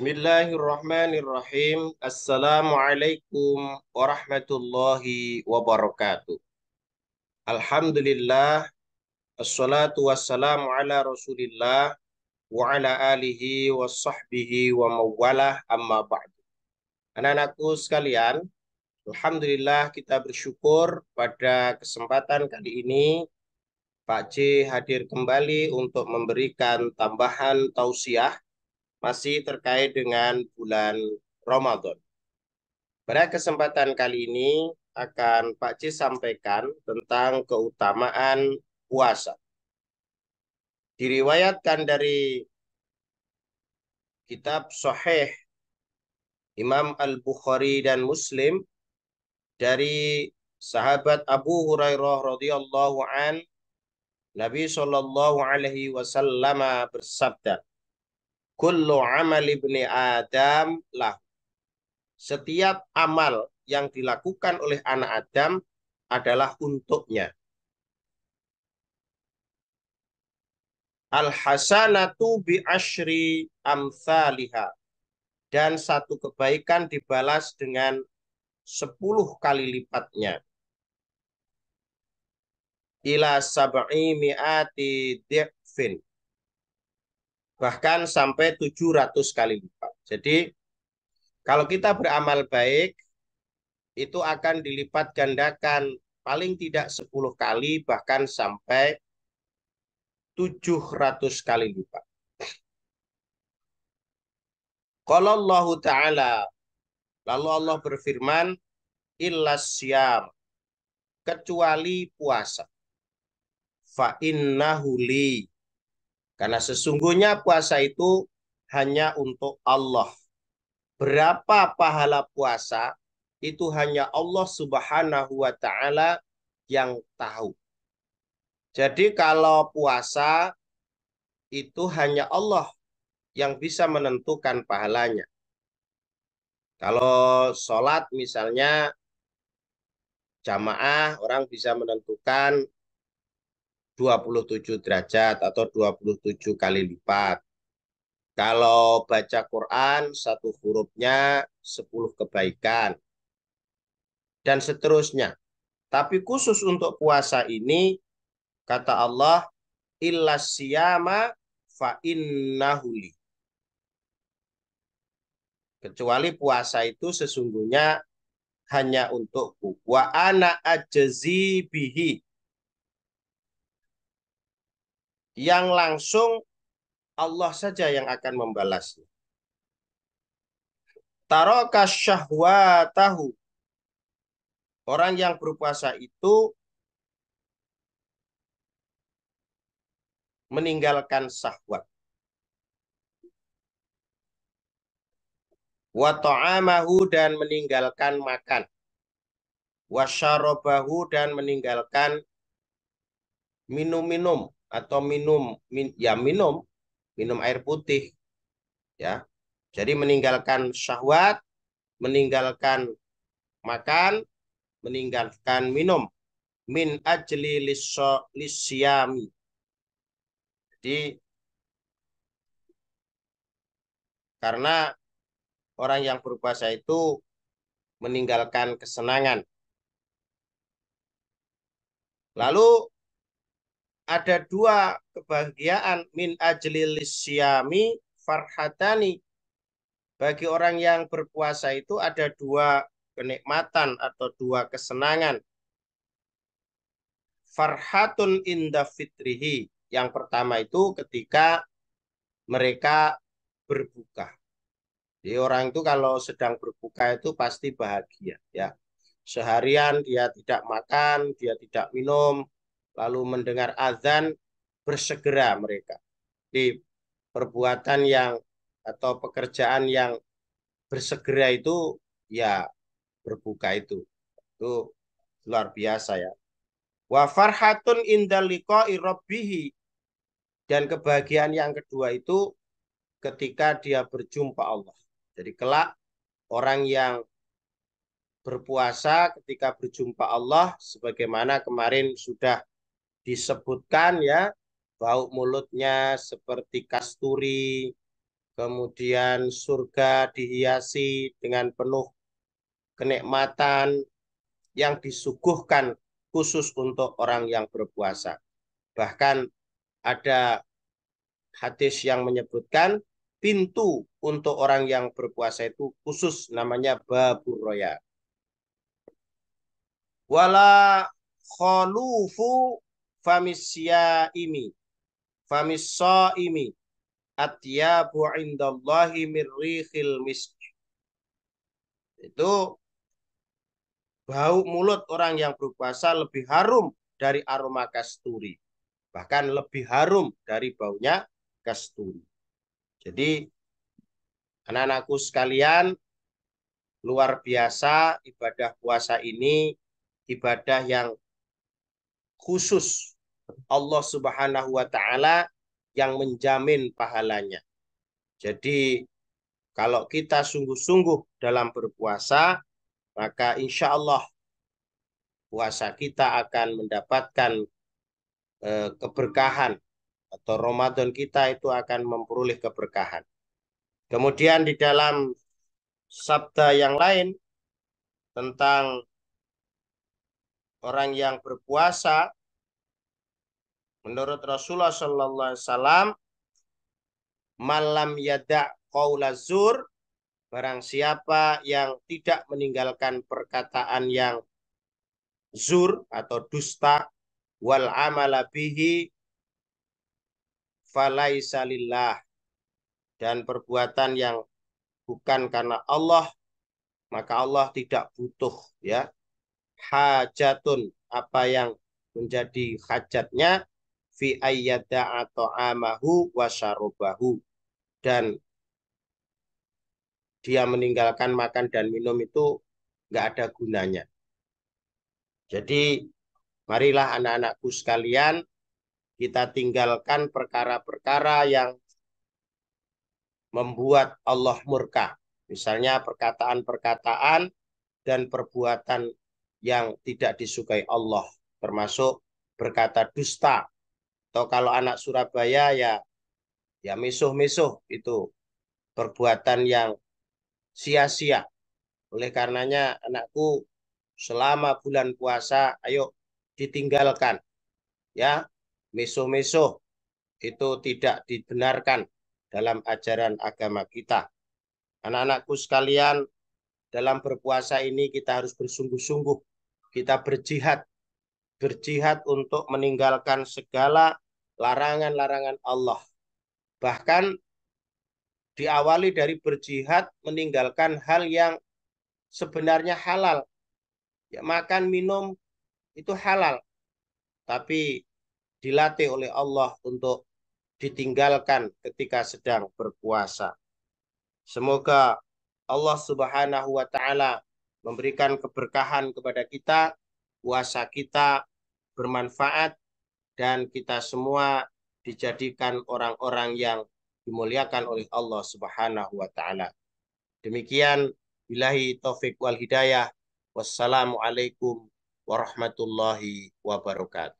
Bismillahirrahmanirrahim. Assalamualaikum warahmatullahi wabarakatuh. Alhamdulillah. Assalatu wassalamu ala rasulillah wa ala alihi wa sahbihi wa mawalah amma ba'du. Anak-anakku sekalian, Alhamdulillah kita bersyukur pada kesempatan kali ini Pak C hadir kembali untuk memberikan tambahan tausiah masih terkait dengan bulan Ramadan. Pada kesempatan kali ini akan Pak Cis sampaikan tentang keutamaan puasa. Diriwayatkan dari kitab Sahih Imam Al-Bukhari dan Muslim dari sahabat Abu Hurairah radhiyallahu an Nabi Shallallahu alaihi wasallam bersabda kullu amal ibni Adam lah. Setiap amal yang dilakukan oleh anak Adam adalah untuknya. Al-hasanatu bi ashri amthaliha. Dan satu kebaikan dibalas dengan sepuluh kali lipatnya. Ila sab'i mi'ati di'fin bahkan sampai 700 kali lipat. Jadi kalau kita beramal baik itu akan dilipat gandakan paling tidak 10 kali bahkan sampai 700 kali lipat. Kalau Allah Ta'ala, lalu Allah berfirman, Illas siyam kecuali puasa. Fa innahu li, karena sesungguhnya puasa itu hanya untuk Allah. Berapa pahala puasa itu hanya Allah Subhanahu wa taala yang tahu. Jadi kalau puasa itu hanya Allah yang bisa menentukan pahalanya. Kalau sholat misalnya jamaah, orang bisa menentukan 27 derajat atau 27 kali lipat. Kalau baca Quran, satu hurufnya 10 kebaikan. Dan seterusnya. Tapi khusus untuk puasa ini, kata Allah, illa siyama fa innahuli. Kecuali puasa itu sesungguhnya hanya untukku. Wa ana ajazi bihi yang langsung Allah saja yang akan membalasnya. Taroka syahwatahu. Orang yang berpuasa itu meninggalkan syahwat. Wa dan meninggalkan makan. Wa dan meninggalkan minum-minum atau minum min, ya minum minum air putih ya jadi meninggalkan syahwat meninggalkan makan meninggalkan minum min ajli lisyami jadi karena orang yang berpuasa itu meninggalkan kesenangan lalu ada dua kebahagiaan min ajlil siami farhatani. Bagi orang yang berpuasa itu ada dua kenikmatan atau dua kesenangan. Farhatun inda fitrihi. Yang pertama itu ketika mereka berbuka. Jadi orang itu kalau sedang berbuka itu pasti bahagia ya. Seharian dia tidak makan, dia tidak minum, lalu mendengar azan bersegera mereka di perbuatan yang atau pekerjaan yang bersegera itu ya berbuka itu itu luar biasa ya wa farhatun indaliko irobihi dan kebahagiaan yang kedua itu ketika dia berjumpa Allah jadi kelak orang yang berpuasa ketika berjumpa Allah sebagaimana kemarin sudah disebutkan ya bau mulutnya seperti kasturi, kemudian surga dihiasi dengan penuh kenikmatan yang disuguhkan khusus untuk orang yang berpuasa. Bahkan ada hadis yang menyebutkan pintu untuk orang yang berpuasa itu khusus namanya babur roya. Wala khalufu Famisya imi famis imi atyabu indallahi mirrihil misk. Itu bau mulut orang yang berpuasa lebih harum dari aroma kasturi. Bahkan lebih harum dari baunya kasturi. Jadi anak-anakku sekalian, luar biasa ibadah puasa ini ibadah yang khusus Allah Subhanahu wa taala yang menjamin pahalanya. Jadi kalau kita sungguh-sungguh dalam berpuasa, maka insya Allah puasa kita akan mendapatkan eh, keberkahan atau Ramadan kita itu akan memperoleh keberkahan. Kemudian di dalam sabda yang lain tentang orang yang berpuasa menurut Rasulullah Sallallahu Alaihi Wasallam malam yada qaulazur barang siapa yang tidak meninggalkan perkataan yang zur atau dusta wal amala bihi falaisa dan perbuatan yang bukan karena Allah maka Allah tidak butuh ya hajatun apa yang menjadi hajatnya fi ayyada atau amahu wasarobahu dan dia meninggalkan makan dan minum itu nggak ada gunanya. Jadi marilah anak-anakku sekalian kita tinggalkan perkara-perkara yang membuat Allah murka. Misalnya perkataan-perkataan dan perbuatan yang tidak disukai Allah, termasuk berkata dusta. Atau kalau anak Surabaya ya ya misuh-misuh itu perbuatan yang sia-sia. Oleh karenanya anakku selama bulan puasa ayo ditinggalkan. Ya, misuh-misuh itu tidak dibenarkan dalam ajaran agama kita. Anak-anakku sekalian, dalam berpuasa ini kita harus bersungguh-sungguh kita berjihad berjihad untuk meninggalkan segala larangan-larangan Allah. Bahkan diawali dari berjihad meninggalkan hal yang sebenarnya halal. Ya, makan, minum itu halal. Tapi dilatih oleh Allah untuk ditinggalkan ketika sedang berpuasa. Semoga Allah Subhanahu wa taala memberikan keberkahan kepada kita, puasa kita bermanfaat, dan kita semua dijadikan orang-orang yang dimuliakan oleh Allah Subhanahu wa Ta'ala. Demikian, bilahi taufik wal hidayah. Wassalamualaikum warahmatullahi wabarakatuh.